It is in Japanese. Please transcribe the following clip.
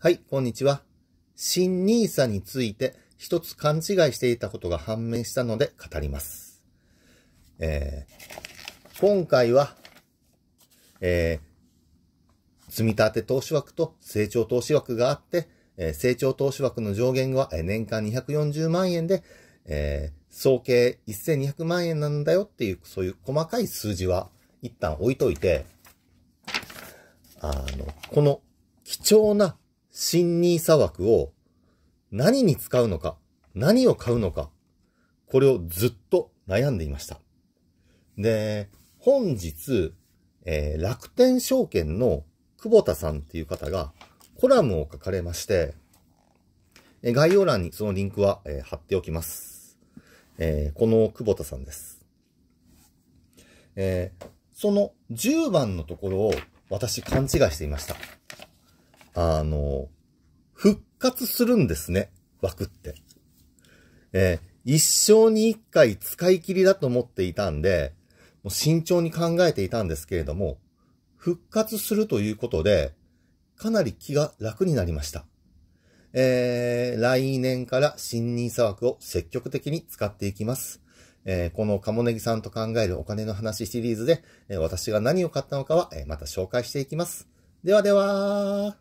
はい、こんにちは。新 nisa について一つ勘違いしていたことが判明したので語ります。えー、今回は、えー、積立投資枠と成長投資枠があって、えー、成長投資枠の上限は年間240万円で、えー、総計1200万円なんだよっていう、そういう細かい数字は一旦置いといて、あの、この貴重な新 n i s 枠を何に使うのか、何を買うのか、これをずっと悩んでいました。で、本日、えー、楽天証券の久保田さんっていう方がコラムを書かれまして、え概要欄にそのリンクは、えー、貼っておきます。えー、この久保田さんです。えー、その10番のところを私勘違いしていました。あの、復活するんですね、枠って。えー、一生に一回使い切りだと思っていたんで、もう慎重に考えていたんですけれども、復活するということで、かなり気が楽になりました。えー、来年から新任砂枠を積極的に使っていきます。えー、このカモネギさんと考えるお金の話シリーズで、えー、私が何を買ったのかは、えまた紹介していきます。ではでは